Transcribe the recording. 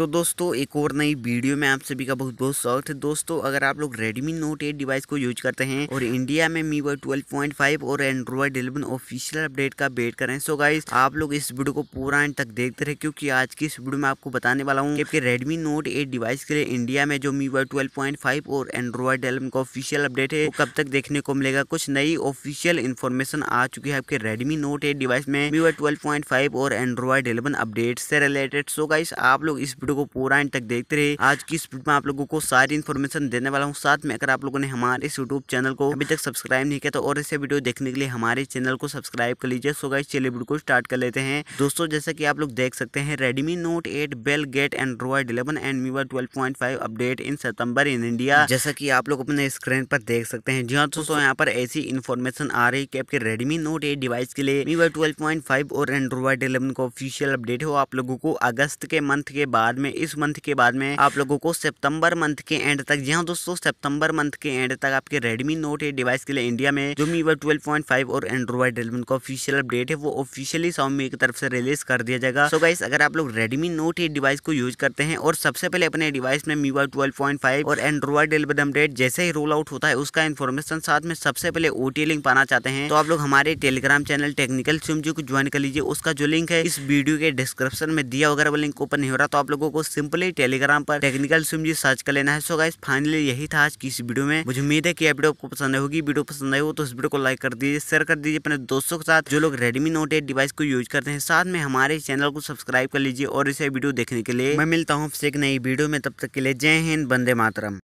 तो दोस्तों एक और नई वीडियो में आप सभी का बहुत बहुत स्वागत है दोस्तों अगर आप लोग Redmi Note 8 डिवाइस को यूज करते हैं और इंडिया में मीवा 12.5 और Android 11 ऑफिशियल अपडेट का वेट करें सो गाइस आप लोग इस वीडियो को पूरा एंड तक देखते रहे क्योंकि आज की इस वीडियो में आपको बताने वाला हूँ की रेडमी नोट एट डिवाइस के लिए इंडिया में जो मीवा ट्वेल्व और एंड्रॉयड एलेवन का ऑफिशियल अपडेट है वो कब तक देखने को मिलेगा कुछ नई ऑफिशियल इन्फॉर्मेशन आ चुकी है आपके रेडमी नोट एट डिवाइस में मीवा ट्वेल्व और एंड्रॉयड एलेवन अपडेट से रिलेटेड सो गाइस आप लोग इस वीडियो को पूरा एंड तक देखते रहे आज की स्पीड में आप लोगों को सारी इन्फॉर्मेशन देने वाला हूँ साथ में अगर आप लोगों ने हमारे इस यूट्यूब चैनल को अभी तक सब्सक्राइब नहीं किया तो और ऐसे वीडियो देखने के लिए हमारे चैनल को सब्सक्राइब कर लीजिए सो गाइस चलिए वीडियो को स्टार्ट कर लेते हैं दोस्तों जैसा कि आप लोग देख सकते हैं Redmi note eight will get Android eleven and MIUI twelve update in सितंबर इन इंडिया जैसा कि आप लोग अपने स्क्रीन पर देख सकते हैं जी हाँ दोस्तों यहाँ पर ऐसी इन्फॉर्मेशन आ रही है कि आपके रेडमी नोट एट डिवाइस के लिए मीवर ट्वेल्व और एंड्रॉइड इलेवन का ऑफिशियल अपडेट हो आप लोगों को अगस्त के मंथ के बाद में इस मंथ के बाद में आप लोगों को सितंबर मंथ के एंड तक जी हाँ दोस्तों सितंबर मंथ के एंड तक आपके रेडमी नोट एट डिवाइस के लिए इंडिया में जो मीवर ट्वेल्व पॉइंट फाइव और एंड्रॉइड इलेवन का ऑफिशियल अपडेट है वो ऑफिशियली सौमी की तरफ से रिलीज कर दिया जाएगा सो गाइस अगर आप लोग रेडमी नोट एट डिवाइस को यूज करते हैं और सबसे पहले अपने डिवाइस में मीवर ट्वेल्व और एंड्रॉइड इलेवन अपडेट जैसे ही रोल आउट होता है उसका इन्फॉर्मेशन साथ में सबसे पहले ओटी लिंक पाना चाहते हैं तो आप लोग हमारे टेलीग्राम चैनल टेक्निकल सिम जी को ज्वाइन कर लीजिए उसका जो लिंक है इस वीडियो के डिस्क्रिप्शन में दिया वगैरह वो लिंक ओपन नहीं हो रहा तो आप लोग लोगों को सिंपली टेलीग्राम पर टेक्निकल स्विम जी सर्च कर लेना है सो गाइस फाइनली यही था आज की इस वीडियो में मुझे उम्मीद है कि यह वीडियो आपको पसंद होगी वीडियो पसंद आई हो तो इस वीडियो को लाइक कर दीजिए शेयर कर दीजिए अपने दोस्तों के साथ जो लोग रेडमी नोट एट डिवाइस को यूज करते हैं साथ में हमारे चैनल को सब्सक्राइब कर लीजिए और इसे वीडियो देखने के लिए मैं मिलता हूँ आपसे एक नई वीडियो में तब तक के लिए जय हिंद बंदे मातरम